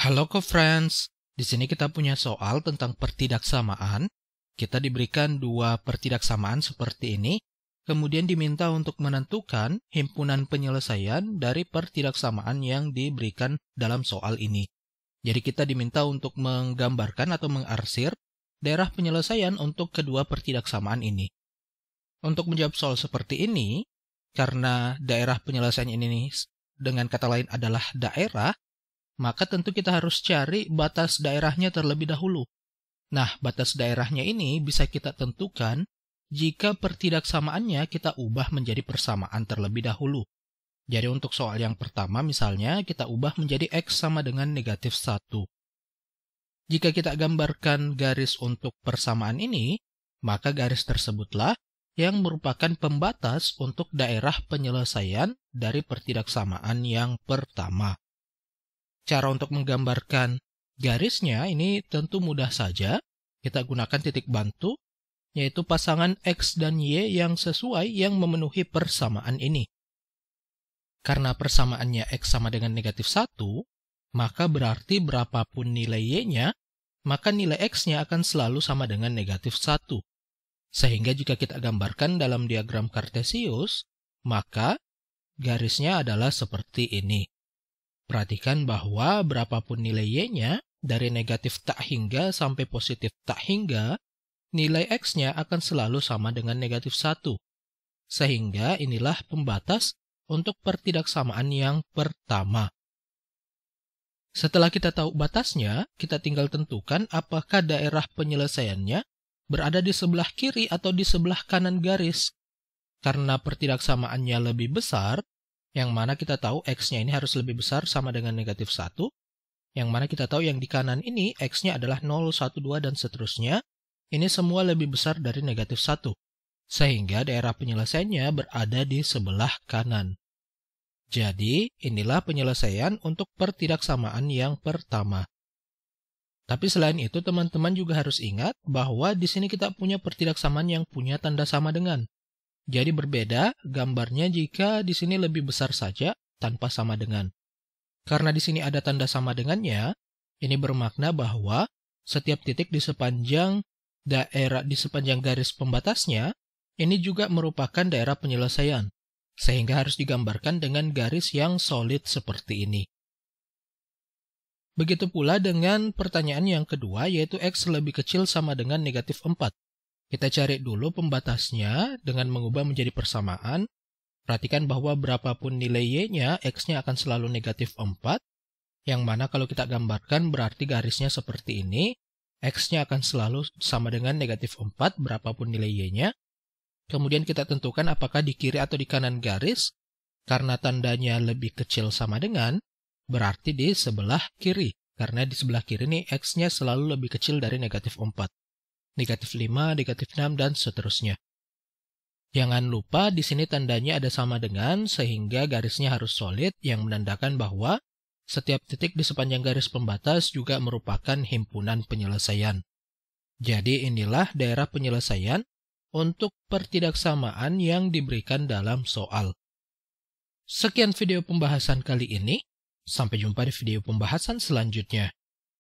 Halo co friends, di sini kita punya soal tentang pertidaksamaan. Kita diberikan dua pertidaksamaan seperti ini, kemudian diminta untuk menentukan himpunan penyelesaian dari pertidaksamaan yang diberikan dalam soal ini. Jadi kita diminta untuk menggambarkan atau mengarsir daerah penyelesaian untuk kedua pertidaksamaan ini. Untuk menjawab soal seperti ini, karena daerah penyelesaian ini dengan kata lain adalah daerah, maka tentu kita harus cari batas daerahnya terlebih dahulu. Nah, batas daerahnya ini bisa kita tentukan jika pertidaksamaannya kita ubah menjadi persamaan terlebih dahulu. Jadi untuk soal yang pertama misalnya kita ubah menjadi X sama dengan negatif 1. Jika kita gambarkan garis untuk persamaan ini, maka garis tersebutlah yang merupakan pembatas untuk daerah penyelesaian dari pertidaksamaan yang pertama. Cara untuk menggambarkan garisnya ini tentu mudah saja. Kita gunakan titik bantu, yaitu pasangan X dan Y yang sesuai yang memenuhi persamaan ini. Karena persamaannya X sama dengan negatif 1, maka berarti berapapun nilai Y-nya, maka nilai X-nya akan selalu sama dengan negatif 1. Sehingga jika kita gambarkan dalam diagram kartesius, maka garisnya adalah seperti ini. Perhatikan bahwa berapapun nilai y-nya, dari negatif tak hingga sampai positif tak hingga, nilai x-nya akan selalu sama dengan negatif 1. Sehingga inilah pembatas untuk pertidaksamaan yang pertama. Setelah kita tahu batasnya, kita tinggal tentukan apakah daerah penyelesaiannya berada di sebelah kiri atau di sebelah kanan garis. Karena pertidaksamaannya lebih besar, yang mana kita tahu x-nya ini harus lebih besar sama dengan negatif 1, yang mana kita tahu yang di kanan ini x-nya adalah 0, 1, 2, dan seterusnya, ini semua lebih besar dari negatif 1, sehingga daerah penyelesaiannya berada di sebelah kanan. Jadi, inilah penyelesaian untuk pertidaksamaan yang pertama. Tapi selain itu, teman-teman juga harus ingat bahwa di sini kita punya pertidaksamaan yang punya tanda sama dengan. Jadi berbeda gambarnya jika di sini lebih besar saja tanpa sama dengan. Karena di sini ada tanda sama dengannya, ini bermakna bahwa setiap titik di sepanjang daerah di sepanjang garis pembatasnya ini juga merupakan daerah penyelesaian, sehingga harus digambarkan dengan garis yang solid seperti ini. Begitu pula dengan pertanyaan yang kedua, yaitu X lebih kecil sama dengan negatif 4. Kita cari dulu pembatasnya dengan mengubah menjadi persamaan. Perhatikan bahwa berapapun nilai y-nya, x-nya akan selalu negatif 4. Yang mana kalau kita gambarkan berarti garisnya seperti ini. X-nya akan selalu sama dengan negatif 4 berapapun nilai Y-nya. Kemudian kita tentukan apakah di kiri atau di kanan garis. Karena tandanya lebih kecil sama dengan, berarti di sebelah kiri. Karena di sebelah kiri ini X-nya selalu lebih kecil dari negatif 4 negatif 5, negatif 6, dan seterusnya. Jangan lupa di sini tandanya ada sama dengan sehingga garisnya harus solid yang menandakan bahwa setiap titik di sepanjang garis pembatas juga merupakan himpunan penyelesaian. Jadi inilah daerah penyelesaian untuk pertidaksamaan yang diberikan dalam soal. Sekian video pembahasan kali ini. Sampai jumpa di video pembahasan selanjutnya.